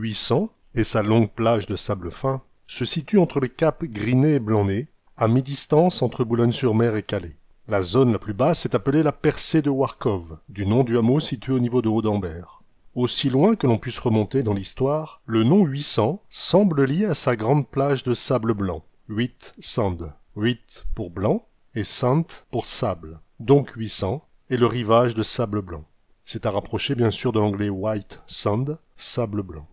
800 et sa longue plage de sable fin se situe entre les caps Grinet et Blanay, à mi-distance entre Boulogne-sur-Mer et Calais. La zone la plus basse est appelée la percée de Warkov, du nom du hameau situé au niveau de Haut-Dambert. Aussi loin que l'on puisse remonter dans l'histoire, le nom 800 semble lié à sa grande plage de sable blanc, 8 sand, 8 pour blanc et Sand pour sable, donc 800 et le rivage de sable blanc. C'est à rapprocher bien sûr de l'anglais white sand, sable blanc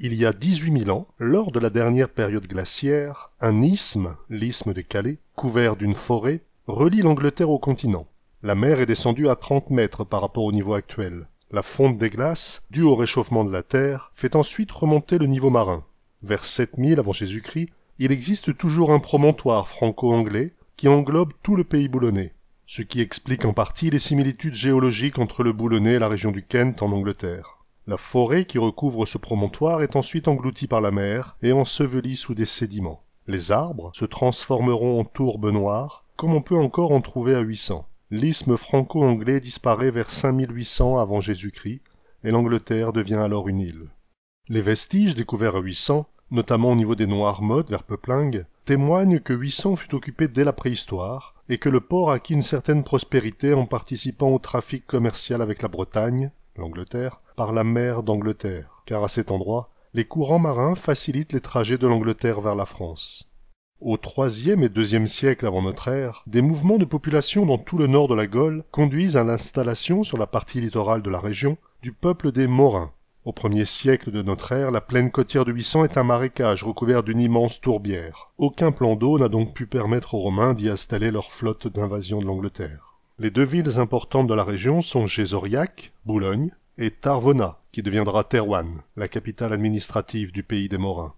il y a 18 000 ans, lors de la dernière période glaciaire, un isthme, l'isthme de Calais, couvert d'une forêt, relie l'Angleterre au continent. La mer est descendue à 30 mètres par rapport au niveau actuel. La fonte des glaces, due au réchauffement de la Terre, fait ensuite remonter le niveau marin. Vers 7000 avant Jésus-Christ, il existe toujours un promontoire franco-anglais qui englobe tout le pays boulonnais, ce qui explique en partie les similitudes géologiques entre le boulonnais et la région du Kent en Angleterre. La forêt qui recouvre ce promontoire est ensuite engloutie par la mer et ensevelie sous des sédiments. Les arbres se transformeront en tourbes noires, comme on peut encore en trouver à 800. L'isthme franco-anglais disparaît vers 5800 avant Jésus-Christ, et l'Angleterre devient alors une île. Les vestiges découverts à 800, notamment au niveau des Noirs-Mottes vers Peplingue, témoignent que 800 fut occupé dès la préhistoire, et que le port acquit une certaine prospérité en participant au trafic commercial avec la Bretagne, l'Angleterre, par la mer d'Angleterre, car à cet endroit, les courants marins facilitent les trajets de l'Angleterre vers la France. Au troisième et deuxième siècle avant notre ère, des mouvements de population dans tout le nord de la Gaule conduisent à l'installation sur la partie littorale de la région du peuple des Morins. Au premier siècle de notre ère, la plaine côtière de Huissant est un marécage recouvert d'une immense tourbière. Aucun plan d'eau n'a donc pu permettre aux Romains d'y installer leur flotte d'invasion de l'Angleterre. Les deux villes importantes de la région sont Gésoriac, Boulogne, et Tarvona, qui deviendra Terwan, la capitale administrative du pays des Morins.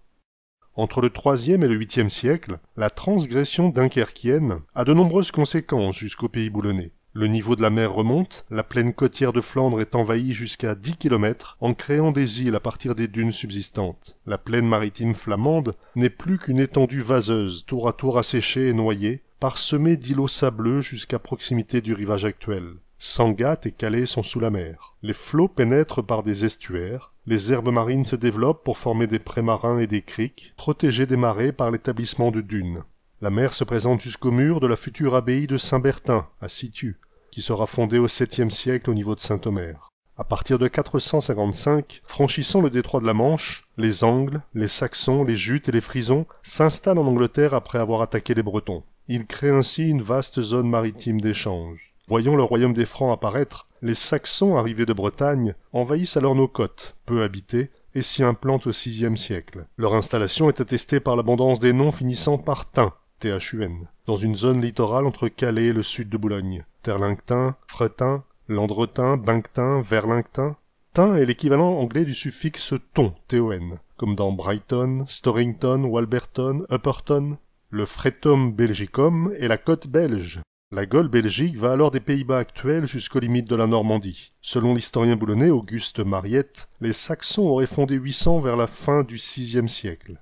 Entre le IIIe et le huitième siècle, la transgression dunkerquienne a de nombreuses conséquences jusqu'au pays boulonnais. Le niveau de la mer remonte, la plaine côtière de Flandre est envahie jusqu'à 10 km en créant des îles à partir des dunes subsistantes. La plaine maritime flamande n'est plus qu'une étendue vaseuse, tour à tour asséchée et noyée, parsemée d'îlots sableux jusqu'à proximité du rivage actuel. Sangatte et Calais sont sous la mer. Les flots pénètrent par des estuaires, les herbes marines se développent pour former des prés marins et des criques, protégés des marées par l'établissement de dunes. La mer se présente jusqu'au mur de la future abbaye de Saint-Bertin, à Situ, qui sera fondée au VIIe siècle au niveau de Saint-Omer. À partir de 455, franchissant le détroit de la Manche, les Angles, les Saxons, les Jutes et les Frisons s'installent en Angleterre après avoir attaqué les Bretons. Ils créent ainsi une vaste zone maritime d'échange. Voyant le royaume des Francs apparaître, les Saxons arrivés de Bretagne envahissent alors nos côtes, peu habitées, et s'y implantent au VIe siècle. Leur installation est attestée par l'abondance des noms finissant par tin, THUN, dans une zone littorale entre Calais et le sud de Boulogne. Terlingtin »,« Fretin, Landretin, Binctin, Verlingtin ».« Tin est l'équivalent anglais du suffixe ton, TON, comme dans Brighton, Storrington, Walberton, Upperton. Le Fretum belgicum et la côte belge, la Gaule belgique va alors des Pays-Bas actuels jusqu'aux limites de la Normandie. Selon l'historien boulonnais Auguste Mariette, les Saxons auraient fondé 800 vers la fin du VIe siècle.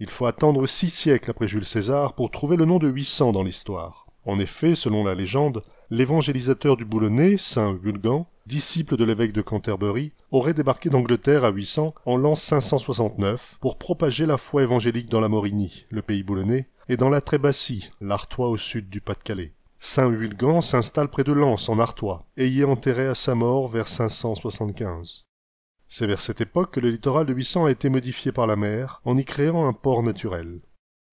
Il faut attendre six siècles après Jules César pour trouver le nom de 800 dans l'histoire. En effet, selon la légende, l'évangélisateur du Boulonnais, saint Vulgan, disciple de l'évêque de Canterbury, aurait débarqué d'Angleterre à 800 en l'an 569 pour propager la foi évangélique dans la Morigny, le pays boulonnais, et dans la Trébassie, l'Artois au sud du Pas-de-Calais. Saint huilgan s'installe près de Lens, en Artois, et y est enterré à sa mort vers 575. C'est vers cette époque que le littoral de Buisson a été modifié par la mer, en y créant un port naturel.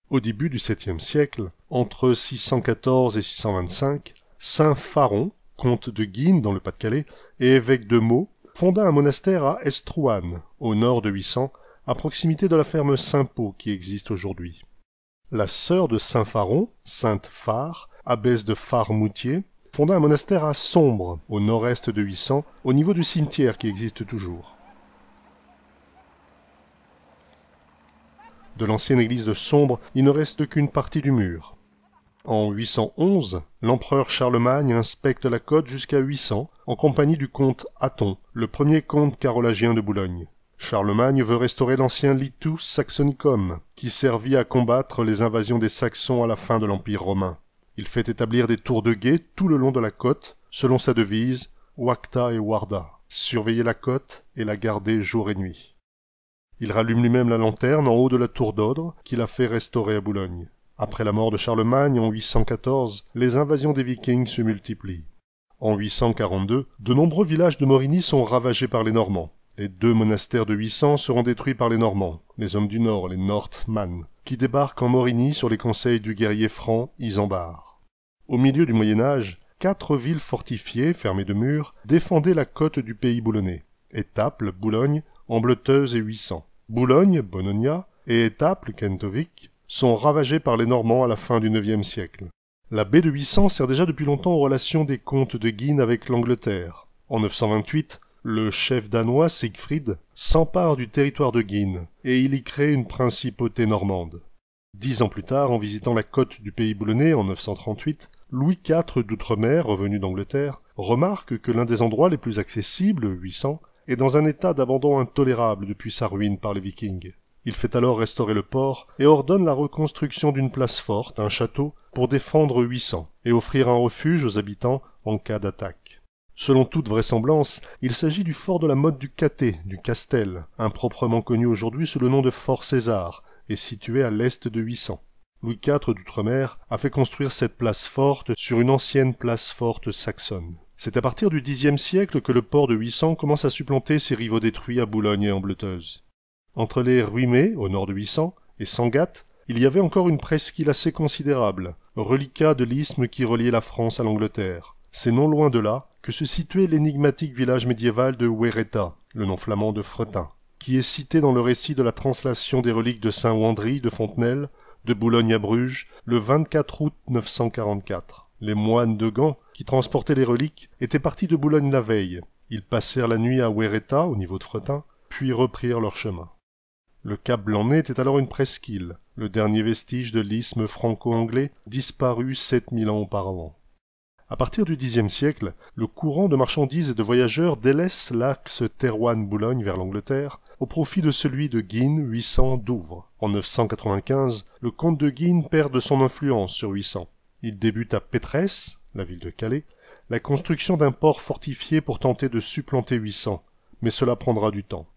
Au début du 7e siècle, entre 614 et 625, Saint Pharon, comte de Guine dans le Pas-de-Calais, et évêque de Meaux, fonda un monastère à Estrouane, au nord de Huissan, à proximité de la ferme Saint-Pau qui existe aujourd'hui. La sœur de Saint Pharon, Sainte Phare, abbesse de Pharemoutier, fonda un monastère à Sombre, au nord-est de Huissan, au niveau du cimetière qui existe toujours. De l'ancienne église de Sombre, il ne reste qu'une partie du mur. En 811, l'empereur Charlemagne inspecte la côte jusqu'à 800 en compagnie du comte Hatton, le premier comte carolingien de Boulogne. Charlemagne veut restaurer l'ancien litus saxonicum, qui servit à combattre les invasions des Saxons à la fin de l'Empire romain. Il fait établir des tours de guet tout le long de la côte, selon sa devise Wakta et Warda, surveiller la côte et la garder jour et nuit. Il rallume lui-même la lanterne en haut de la tour d'Odre qu'il a fait restaurer à Boulogne. Après la mort de Charlemagne en 814, les invasions des Vikings se multiplient. En 842, de nombreux villages de Morigny sont ravagés par les Normands. Les deux monastères de 800 seront détruits par les Normands, les hommes du Nord, les Northmen, qui débarquent en Morigny sur les conseils du guerrier franc Isambard. Au milieu du Moyen Âge, quatre villes fortifiées, fermées de murs, défendaient la côte du pays boulonnais. Étaples, Boulogne, Ambleteuse et Huissant. Boulogne, Bononia, et Étaples, Kentovic, sont ravagées par les Normands à la fin du IXe siècle. La baie de Huissant sert déjà depuis longtemps aux relations des comtes de Guine avec l'Angleterre. En 928, le chef danois Siegfried s'empare du territoire de Guine et il y crée une principauté normande. Dix ans plus tard, en visitant la côte du pays boulonnais en 938, Louis IV d'Outre-mer, revenu d'Angleterre, remarque que l'un des endroits les plus accessibles, 800, est dans un état d'abandon intolérable depuis sa ruine par les Vikings. Il fait alors restaurer le port et ordonne la reconstruction d'une place forte, un château, pour défendre 800 et offrir un refuge aux habitants en cas d'attaque. Selon toute vraisemblance, il s'agit du fort de la mode du Caté, du Castel, improprement connu aujourd'hui sous le nom de Fort César, et situé à l'est de 800. Louis IV d'Outre-mer a fait construire cette place forte sur une ancienne place forte saxonne. C'est à partir du Xe siècle que le port de Huissant commence à supplanter ses rivaux détruits à Boulogne et en Bleuteuse. Entre les Ruimées, au nord de Huissant, et Sangatte, il y avait encore une presqu'île assez considérable, reliquat de l'isthme qui reliait la France à l'Angleterre. C'est non loin de là que se situait l'énigmatique village médiéval de Wereta, le nom flamand de Fretin, qui est cité dans le récit de la translation des reliques de Saint Wandry de Fontenelle de Boulogne à Bruges, le 24 août 944. Les moines de Gand, qui transportaient les reliques, étaient partis de Boulogne la veille. Ils passèrent la nuit à Wereta, au niveau de Fretin, puis reprirent leur chemin. Le cap Blanc-Nez était alors une presqu'île, le dernier vestige de l'isthme franco-anglais disparu sept mille ans auparavant. À partir du Xe siècle, le courant de marchandises et de voyageurs délaisse l'axe Terouane-Boulogne vers l'Angleterre au profit de celui de Guine 800 Douvres. En 995, le comte de Guine perd de son influence sur 800. Il débute à Pétresse, la ville de Calais, la construction d'un port fortifié pour tenter de supplanter 800, mais cela prendra du temps.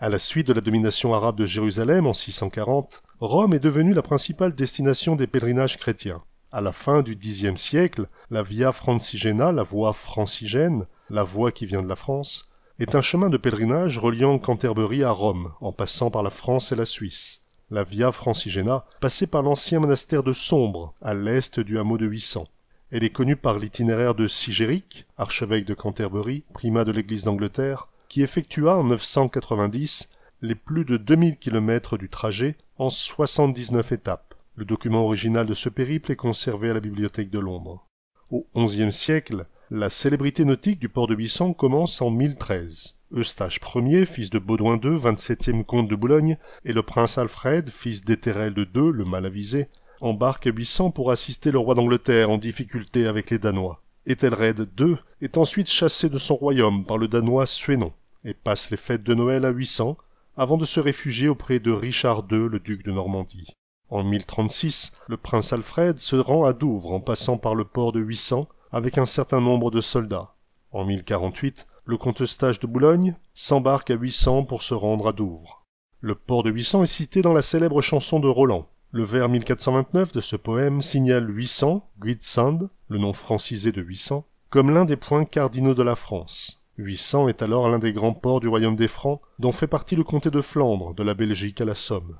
À la suite de la domination arabe de Jérusalem en 640, Rome est devenue la principale destination des pèlerinages chrétiens. À la fin du Xe siècle, la Via Francigena, la voie francigène, la voie qui vient de la France, est un chemin de pèlerinage reliant Canterbury à Rome, en passant par la France et la Suisse. La Via Francigena passait par l'ancien monastère de Sombre, à l'est du hameau de 800. Elle est connue par l'itinéraire de Sigéric, archevêque de Canterbury, primat de l'Église d'Angleterre, qui effectua en 990 les plus de 2000 kilomètres du trajet en 79 étapes. Le document original de ce périple est conservé à la Bibliothèque de Londres. Au XIe siècle, la célébrité nautique du port de Buisson commence en 1013. Eustache Ier, fils de Baudouin II, 27e comte de Boulogne, et le prince Alfred, fils d'Éthérel II, le mal avisé, embarquent à Buisson pour assister le roi d'Angleterre en difficulté avec les Danois. ethelred II est ensuite chassé de son royaume par le Danois Suénon et passe les fêtes de Noël à 800 avant de se réfugier auprès de Richard II, le duc de Normandie. En 1036, le prince Alfred se rend à Douvres en passant par le port de 800 avec un certain nombre de soldats. En 1048, le comte Eustache de Boulogne s'embarque à 800 pour se rendre à Douvres. Le port de 800 est cité dans la célèbre chanson de Roland. Le vers 1429 de ce poème signale 800, Guitsand, le nom francisé de 800, comme l'un des points cardinaux de la France. 800 est alors l'un des grands ports du royaume des Francs, dont fait partie le comté de Flandre, de la Belgique à la Somme.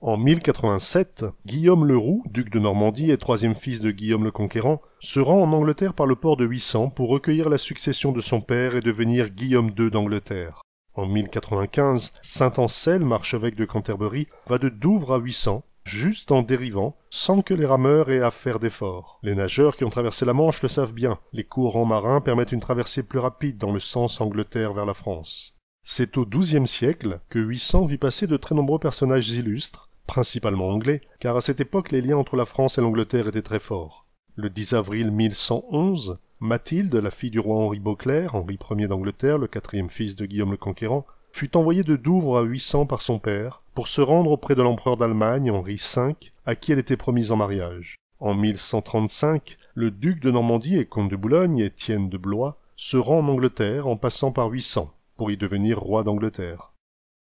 En 1087, Guillaume le Roux, duc de Normandie et troisième fils de Guillaume le Conquérant, se rend en Angleterre par le port de Huissan pour recueillir la succession de son père et devenir Guillaume II d'Angleterre. En 1095, saint Anselme, archevêque de Canterbury, va de Douvres à Huissan, juste en dérivant, sans que les rameurs aient à faire d'efforts. Les nageurs qui ont traversé la Manche le savent bien, les courants marins permettent une traversée plus rapide dans le sens Angleterre vers la France. C'est au XIIe siècle que Huissan vit passer de très nombreux personnages illustres, principalement anglais, car à cette époque les liens entre la France et l'Angleterre étaient très forts. Le 10 avril 1111, Mathilde, la fille du roi Henri Beauclerc, Henri Ier d'Angleterre, le quatrième fils de Guillaume le Conquérant, fut envoyée de Douvres à 800 par son père pour se rendre auprès de l'empereur d'Allemagne, Henri V, à qui elle était promise en mariage. En 1135, le duc de Normandie et comte de Boulogne, Étienne de Blois, se rend en Angleterre en passant par 800 pour y devenir roi d'Angleterre.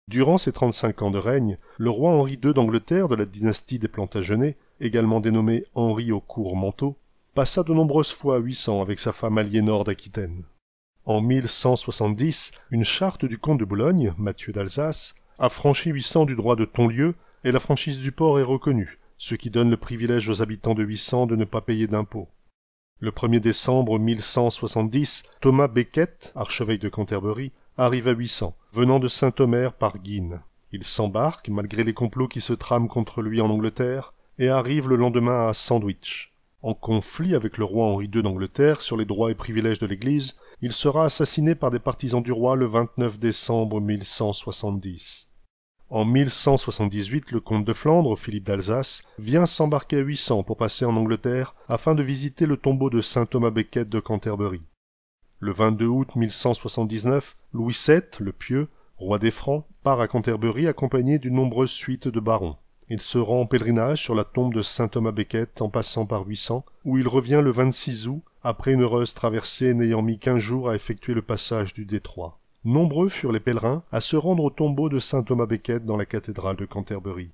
Durant ses 35 ans de règne, le roi Henri II d'Angleterre de la dynastie des Plantagenets, également dénommé Henri au court-manteau, passa de nombreuses fois à 800 avec sa femme Aliénor d'Aquitaine. En 1170, une charte du comte de Boulogne, Mathieu d'Alsace, affranchit 800 du droit de tonlieu et la franchise du port est reconnue, ce qui donne le privilège aux habitants de 800 de ne pas payer d'impôts. Le 1er décembre 1170, Thomas Becket, archevêque de Canterbury, arrive à 800, venant de Saint-Omer par Guine. Il s'embarque, malgré les complots qui se trament contre lui en Angleterre, et arrive le lendemain à Sandwich. En conflit avec le roi Henri II d'Angleterre sur les droits et privilèges de l'Église, il sera assassiné par des partisans du roi le 29 décembre 1170. En 1178, le comte de Flandre, Philippe d'Alsace, vient s'embarquer à 800 pour passer en Angleterre afin de visiter le tombeau de saint Thomas Becket de Canterbury. Le 22 août 1179, Louis VII, le Pieux, roi des Francs, part à Canterbury accompagné d'une nombreuse suite de barons. Il se rend en pèlerinage sur la tombe de saint Thomas Becket en passant par 800, où il revient le 26 août, après une heureuse traversée n'ayant mis qu'un jour à effectuer le passage du détroit. Nombreux furent les pèlerins à se rendre au tombeau de saint Thomas Becket dans la cathédrale de Canterbury.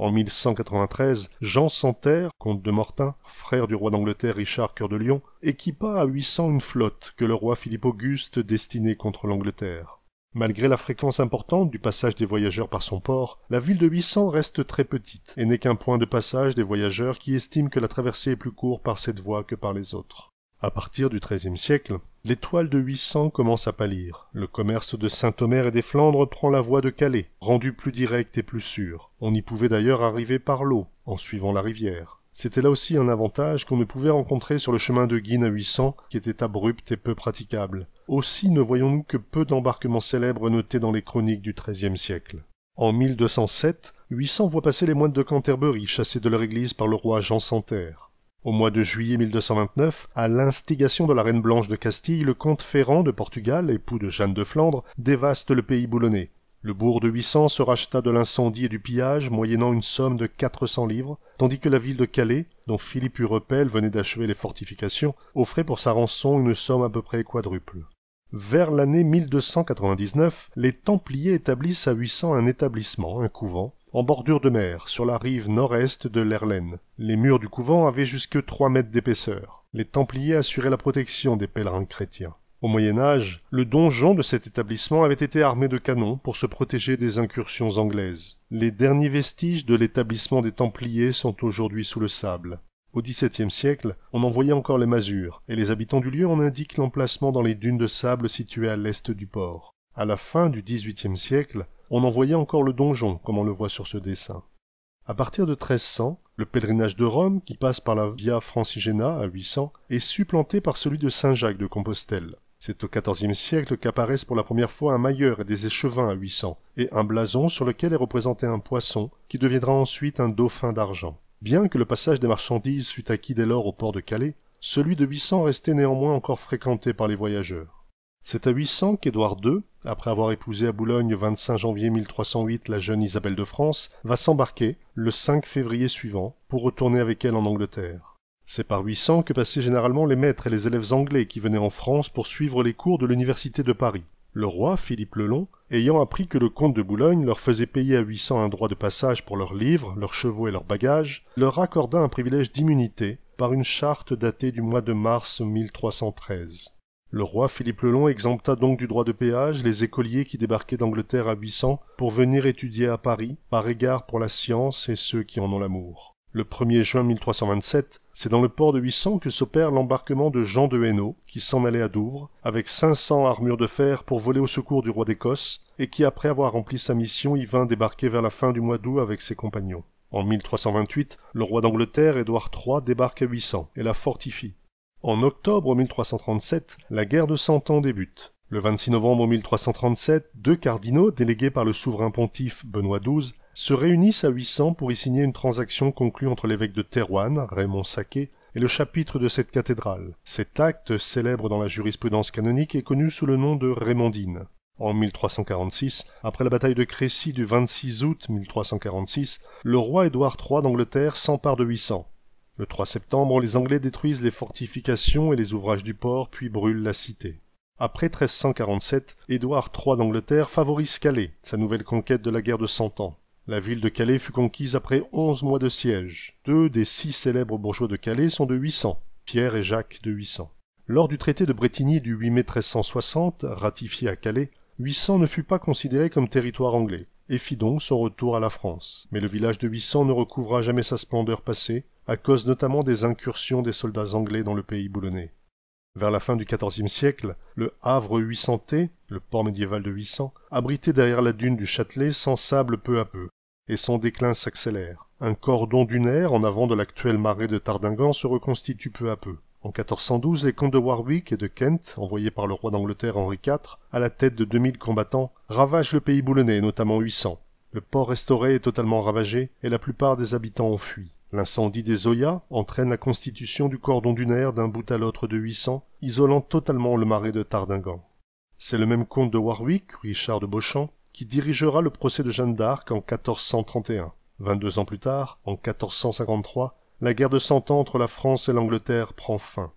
En 1193, Jean Santerre, comte de Mortain, frère du roi d'Angleterre Richard Cœur de Lion, équipa à 800 une flotte que le roi Philippe Auguste destinait contre l'Angleterre. Malgré la fréquence importante du passage des voyageurs par son port, la ville de 800 reste très petite et n'est qu'un point de passage des voyageurs qui estiment que la traversée est plus courte par cette voie que par les autres. À partir du XIIIe siècle, l'étoile de 800 commence à pâlir. Le commerce de Saint-Omer et des Flandres prend la voie de Calais, rendue plus directe et plus sûre. On y pouvait d'ailleurs arriver par l'eau, en suivant la rivière. C'était là aussi un avantage qu'on ne pouvait rencontrer sur le chemin de Guine à 800, qui était abrupt et peu praticable. Aussi ne voyons-nous que peu d'embarquements célèbres notés dans les chroniques du XIIIe siècle. En 1207, 800 voit passer les moines de Canterbury chassés de leur église par le roi Jean Santerre. Au mois de juillet 1229, à l'instigation de la reine Blanche de Castille, le comte Ferrand de Portugal, époux de Jeanne de Flandre, dévaste le pays boulonnais. Le bourg de 800 se racheta de l'incendie et du pillage, moyennant une somme de 400 livres, tandis que la ville de Calais, dont Philippe Hurepel venait d'achever les fortifications, offrait pour sa rançon une somme à peu près quadruple. Vers l'année 1299, les Templiers établissent à 800 un établissement, un couvent, en bordure de mer, sur la rive nord-est de l'Erlaine. Les murs du couvent avaient jusque trois mètres d'épaisseur. Les Templiers assuraient la protection des pèlerins chrétiens. Au Moyen Âge, le donjon de cet établissement avait été armé de canons pour se protéger des incursions anglaises. Les derniers vestiges de l'établissement des Templiers sont aujourd'hui sous le sable. Au XVIIe siècle, on en voyait encore les masures, et les habitants du lieu en indiquent l'emplacement dans les dunes de sable situées à l'est du port. À la fin du XVIIIe siècle, on en voyait encore le donjon, comme on le voit sur ce dessin. À partir de 1300, le pèlerinage de Rome, qui passe par la Via Francigena à 800, est supplanté par celui de Saint-Jacques de Compostelle. C'est au XIVe siècle qu'apparaissent pour la première fois un mailleur et des échevins à 800, et un blason sur lequel est représenté un poisson, qui deviendra ensuite un dauphin d'argent. Bien que le passage des marchandises fût acquis dès lors au port de Calais, celui de 800 restait néanmoins encore fréquenté par les voyageurs. C'est à 800 qu'Édouard II, après avoir épousé à Boulogne le 25 janvier 1308 la jeune Isabelle de France, va s'embarquer, le 5 février suivant, pour retourner avec elle en Angleterre. C'est par 800 que passaient généralement les maîtres et les élèves anglais qui venaient en France pour suivre les cours de l'université de Paris. Le roi, Philippe le Long, ayant appris que le comte de Boulogne leur faisait payer à 800 un droit de passage pour leurs livres, leurs chevaux et leurs bagages, leur accorda un privilège d'immunité par une charte datée du mois de mars 1313. Le roi Philippe le Long exempta donc du droit de péage les écoliers qui débarquaient d'Angleterre à 800 pour venir étudier à Paris, par égard pour la science et ceux qui en ont l'amour. Le 1er juin 1327, c'est dans le port de 800 que s'opère l'embarquement de Jean de Hainaut, qui s'en allait à Douvres, avec 500 armures de fer pour voler au secours du roi d'Écosse, et qui, après avoir rempli sa mission, y vint débarquer vers la fin du mois d'août avec ses compagnons. En 1328, le roi d'Angleterre, Édouard III, débarque à 800 et la fortifie, en octobre 1337, la guerre de Cent Ans débute. Le 26 novembre 1337, deux cardinaux, délégués par le souverain pontife Benoît XII, se réunissent à 800 pour y signer une transaction conclue entre l'évêque de Terouanne, Raymond Saquet, et le chapitre de cette cathédrale. Cet acte, célèbre dans la jurisprudence canonique, est connu sous le nom de Raymondine. En 1346, après la bataille de Crécy du 26 août 1346, le roi Édouard III d'Angleterre s'empare de 800. Le 3 septembre, les Anglais détruisent les fortifications et les ouvrages du port, puis brûlent la cité. Après 1347, Édouard III d'Angleterre favorise Calais, sa nouvelle conquête de la guerre de Cent Ans. La ville de Calais fut conquise après onze mois de siège. Deux des six célèbres bourgeois de Calais sont de 800, Pierre et Jacques de 800. Lors du traité de Bretigny du 8 mai 1360, ratifié à Calais, 800 ne fut pas considéré comme territoire anglais et fit donc son retour à la France. Mais le village de 800 ne recouvra jamais sa splendeur passée, à cause notamment des incursions des soldats anglais dans le pays boulonnais. Vers la fin du XIVe siècle, le Havre 800t, le port médiéval de 800, abrité derrière la dune du Châtelet sable peu à peu, et son déclin s'accélère. Un cordon dunaire en avant de l'actuelle marée de Tardingan se reconstitue peu à peu. En 1412, les comtes de Warwick et de Kent, envoyés par le roi d'Angleterre Henri IV, à la tête de 2000 combattants, ravagent le pays boulonnais, notamment 800. Le port restauré est totalement ravagé et la plupart des habitants ont fui. L'incendie des Oya entraîne la constitution du cordon dunaire d'un bout à l'autre de 800, isolant totalement le marais de Tardingan. C'est le même comte de Warwick, Richard de Beauchamp, qui dirigera le procès de Jeanne d'Arc en 1431. 22 ans plus tard, en 1453, la guerre de Cent Ans entre la France et l'Angleterre prend fin.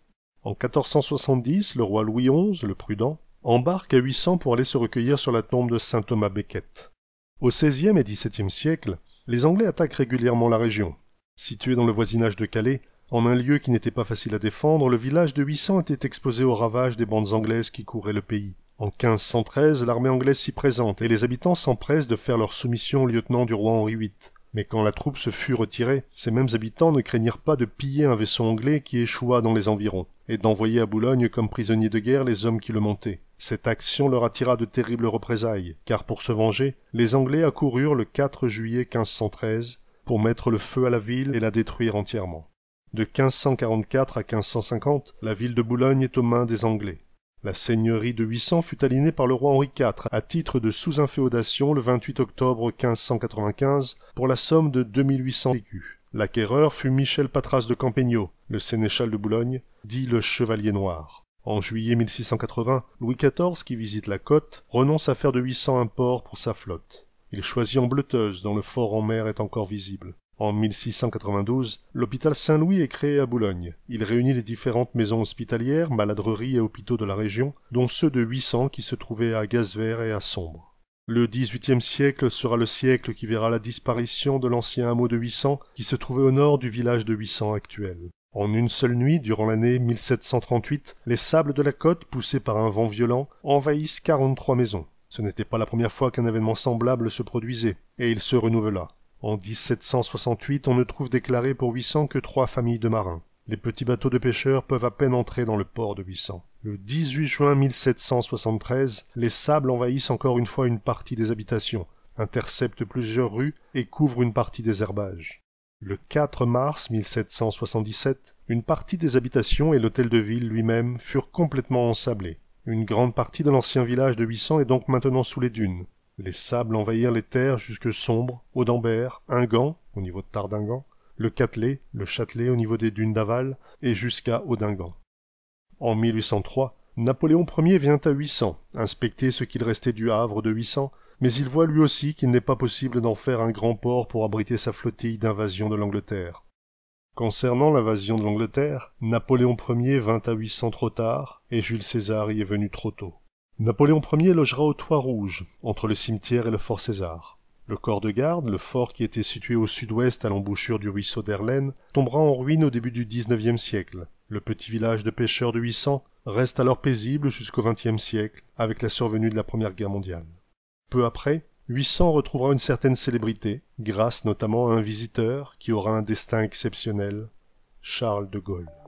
En 1470, le roi Louis XI, le prudent, embarque à 800 pour aller se recueillir sur la tombe de saint Thomas Becket. Au XVIe et XVIIe siècle, les Anglais attaquent régulièrement la région, Situé dans le voisinage de Calais, en un lieu qui n'était pas facile à défendre, le village de 800 était exposé aux ravages des bandes anglaises qui couraient le pays. En 1513, l'armée anglaise s'y présente et les habitants s'empressent de faire leur soumission au lieutenant du roi Henri VIII. Mais quand la troupe se fut retirée, ces mêmes habitants ne craignirent pas de piller un vaisseau anglais qui échoua dans les environs, et d'envoyer à Boulogne comme prisonniers de guerre les hommes qui le montaient. Cette action leur attira de terribles représailles, car pour se venger, les Anglais accoururent le 4 juillet 1513 pour mettre le feu à la ville et la détruire entièrement. De 1544 à 1550, la ville de Boulogne est aux mains des Anglais. La seigneurie de 800 fut alignée par le roi Henri IV à titre de sous-inféodation le 28 octobre 1595 pour la somme de 2800 écus. L'acquéreur fut Michel Patras de Campegno, le sénéchal de Boulogne, dit le Chevalier Noir. En juillet 1680, Louis XIV, qui visite la côte, renonce à faire de 800 un port pour sa flotte. Il choisit en bleuteuse, dont le fort en mer est encore visible. En 1692, l'hôpital Saint-Louis est créé à Boulogne. Il réunit les différentes maisons hospitalières, maladreries et hôpitaux de la région, dont ceux de 800 qui se trouvaient à Gazvert et à Sombre. Le XVIIIe siècle sera le siècle qui verra la disparition de l'ancien hameau de 800 qui se trouvait au nord du village de 800 actuel. En une seule nuit, durant l'année 1738, les sables de la côte, poussés par un vent violent, envahissent 43 maisons. Ce n'était pas la première fois qu'un événement semblable se produisait, et il se renouvela. En 1768, on ne trouve déclaré pour 800 que trois familles de marins. Les petits bateaux de pêcheurs peuvent à peine entrer dans le port de 800. Le 18 juin 1773, les sables envahissent encore une fois une partie des habitations, interceptent plusieurs rues et couvrent une partie des herbages. Le 4 mars 1777, une partie des habitations et l'hôtel de ville lui-même furent complètement ensablés. Une grande partie de l'ancien village de 800 est donc maintenant sous les dunes. Les sables envahirent les terres jusque Sombre, Audambert, Ingant, au niveau de Tardingan, le Catelet, le Châtelet au niveau des dunes d'Aval, et jusqu'à Audingan. En 1803, Napoléon Ier vient à 800, inspecter ce qu'il restait du Havre de 800, mais il voit lui aussi qu'il n'est pas possible d'en faire un grand port pour abriter sa flottille d'invasion de l'Angleterre. Concernant l'invasion de l'Angleterre, Napoléon Ier vint à 800 trop tard et Jules César y est venu trop tôt. Napoléon Ier logera au Toit Rouge, entre le cimetière et le fort César. Le corps de garde, le fort qui était situé au sud-ouest à l'embouchure du ruisseau d'Erlaine, tombera en ruine au début du XIXe siècle. Le petit village de pêcheurs de 800 reste alors paisible jusqu'au XXe siècle, avec la survenue de la Première Guerre mondiale. Peu après, 800 retrouvera une certaine célébrité, grâce notamment à un visiteur qui aura un destin exceptionnel, Charles de Gaulle.